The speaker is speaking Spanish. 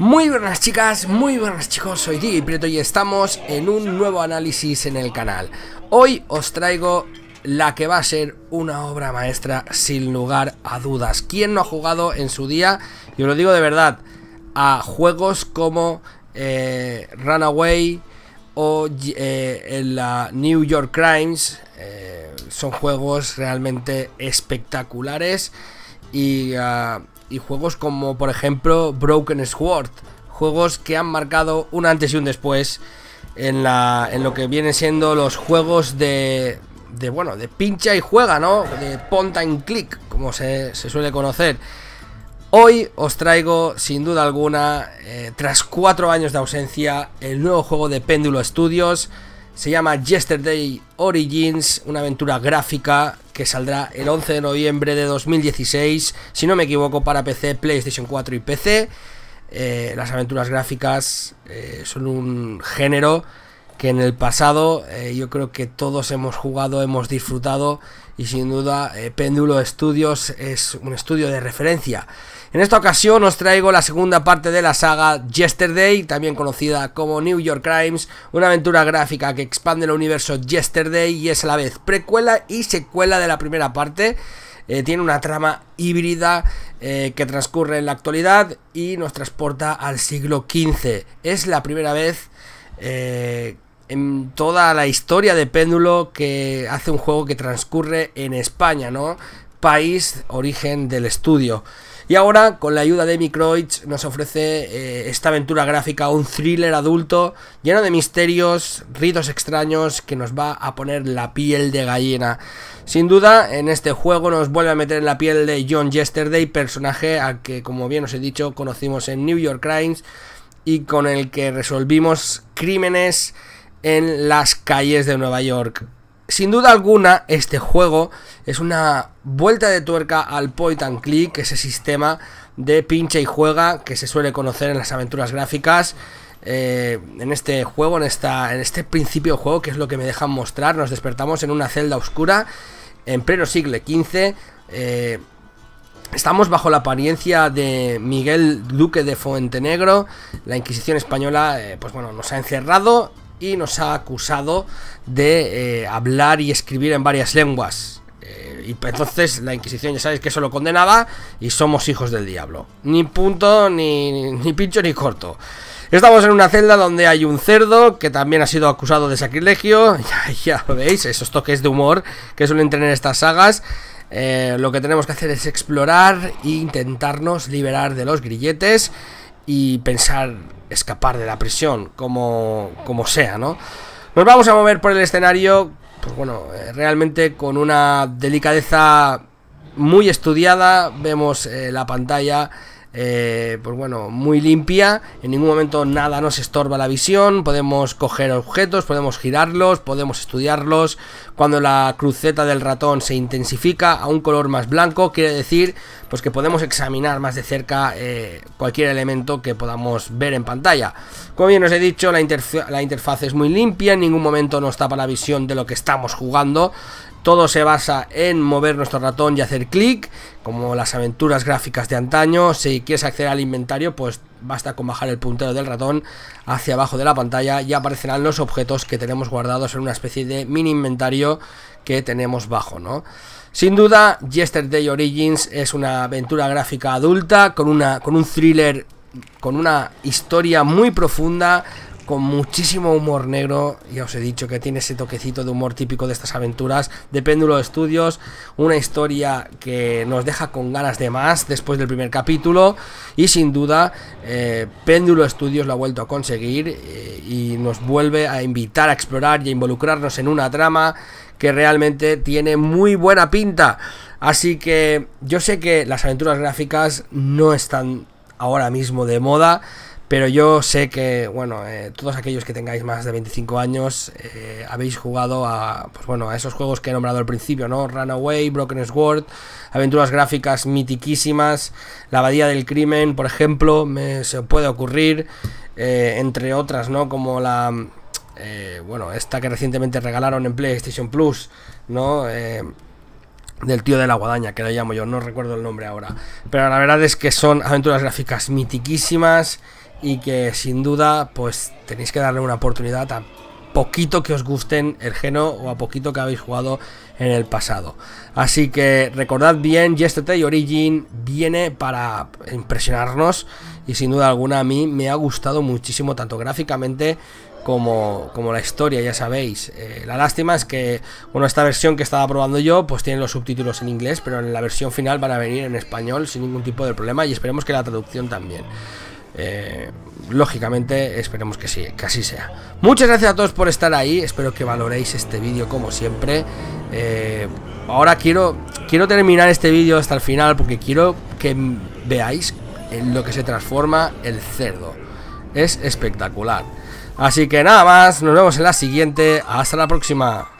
Muy buenas chicas, muy buenas chicos, soy DJ Prieto y estamos en un nuevo análisis en el canal. Hoy os traigo la que va a ser una obra maestra sin lugar a dudas. ¿Quién no ha jugado en su día, yo lo digo de verdad, a juegos como eh, Runaway o eh, la New York Crimes? Eh, son juegos realmente espectaculares y... Ah, y juegos como por ejemplo Broken Sword, juegos que han marcado un antes y un después en, lo que vienen siendo los juegos de, bueno, de pincha y juega, ¿no? De ponta en click, como se, suele conocer. Hoy os traigo, sin duda alguna, eh, tras cuatro años de ausencia, el nuevo juego de Péndulo Studios, se llama Yesterday Origins, una aventura gráfica que saldrá el 11 de noviembre de 2016, si no me equivoco, para PC, PlayStation 4 y PC. Eh, las aventuras gráficas eh, son un género que en el pasado eh, yo creo que todos hemos jugado, hemos disfrutado y sin duda eh, Péndulo Studios es un estudio de referencia. En esta ocasión os traigo la segunda parte de la saga Yesterday, también conocida como New York Crimes, una aventura gráfica que expande el universo Yesterday y es a la vez precuela y secuela de la primera parte. Eh, tiene una trama híbrida que transcurre en la actualidad y nos transporta al siglo XV. Es la primera vez en toda la historia de Péndulo que hace un juego que transcurre en España, ¿no? País, origen del estudio. Y ahora, con la ayuda de Microids, nos ofrece eh, esta aventura gráfica, un thriller adulto lleno de misterios, ritos extraños que nos va a poner la piel de gallina. Sin duda, en este juego nos vuelve a meter en la piel de John Yesterday, personaje al que, como bien os he dicho, conocimos en New York Crimes y con el que resolvimos crímenes en las calles de Nueva York. Sin duda alguna, este juego es una vuelta de tuerca al point and click, ese sistema de pinche y juega que se suele conocer en las aventuras gráficas. Eh, en este juego, en, esta, en este principio de juego, que es lo que me dejan mostrar, nos despertamos en una celda oscura, en pleno siglo XV. Eh, estamos bajo la apariencia de Miguel Duque de Fuentenegro. La Inquisición española, eh, pues bueno, nos ha encerrado y nos ha acusado de eh, hablar y escribir en varias lenguas. Eh, y entonces la Inquisición ya sabéis que eso lo condenaba y somos hijos del diablo. Ni punto, ni, ni pincho, ni corto. Estamos en una celda donde hay un cerdo que también ha sido acusado de sacrilegio. Ya, veis, esos toques de humor que suelen tener estas sagas. Eh, lo que tenemos que hacer es explorar e intentarnos liberar de los grilletes y pensar escapar de la prisión, como, como sea, ¿no? Nos vamos a mover por el escenario, pues bueno, eh, realmente con una delicadeza muy estudiada, vemos eh, la pantalla eh, pues bueno, muy limpia, en ningún momento nada nos estorba la visión, podemos coger objetos, podemos girarlos, podemos estudiarlos, cuando la cruceta del ratón se intensifica a un color más blanco, quiere decir pues que podemos examinar más de cerca eh, cualquier elemento que podamos ver en pantalla. Como bien os he dicho, la, la interfaz es muy limpia, en ningún momento nos tapa la visión de lo que estamos jugando, todo se basa en mover nuestro ratón y hacer clic, como las aventuras gráficas de antaño. Si quieres acceder al inventario, pues basta con bajar el puntero del ratón hacia abajo de la pantalla y aparecerán los objetos que tenemos guardados en una especie de mini inventario que tenemos bajo, ¿no? Sin duda, Yesterday Origins es una aventura gráfica adulta con, una, con un thriller, con una historia muy profunda, con muchísimo humor negro. Ya os he dicho que tiene ese toquecito de humor típico de estas aventuras de Péndulo Estudios. Una historia que nos deja con ganas de más después del primer capítulo. Y sin duda, eh, Péndulo Estudios lo ha vuelto a conseguir eh, y nos vuelve a invitar a explorar y a involucrarnos en una trama que realmente tiene muy buena pinta. Así que yo sé que las aventuras gráficas no están ahora mismo de moda pero yo sé que, bueno, eh, todos aquellos que tengáis más de 25 años eh, habéis jugado a, pues bueno, a esos juegos que he nombrado al principio, ¿no? Runaway, Broken Sword, aventuras gráficas mitiquísimas, La Abadía del Crimen, por ejemplo, me, se puede ocurrir, eh, entre otras, ¿no? Como la, bueno, esta que recientemente regalaron en PlayStation Plus, ¿no? del tío de la guadaña, que lo llamo yo, no recuerdo el nombre ahora. Pero la verdad es que son aventuras gráficas mitiquísimas y que sin duda pues tenéis que darle una oportunidad a poquito que os gusten el geno o a poquito que habéis jugado en el pasado. Así que recordad bien, Yesterday Origin viene para impresionarnos y sin duda alguna a mí me ha gustado muchísimo tanto gráficamente como, como la historia, ya sabéis. Eh, la lástima es que, bueno, esta versión que estaba probando yo, pues tiene los subtítulos en inglés, pero en la versión final van a venir en español sin ningún tipo de problema y esperemos que la traducción también. Eh, lógicamente esperemos que sí, que así sea. Muchas gracias a todos por estar ahí, espero que valoréis este vídeo como siempre. Eh, ahora quiero, quiero terminar este vídeo hasta el final porque quiero que veáis en lo que se transforma el cerdo. Es espectacular. Así que nada más, nos vemos en la siguiente. Hasta la próxima.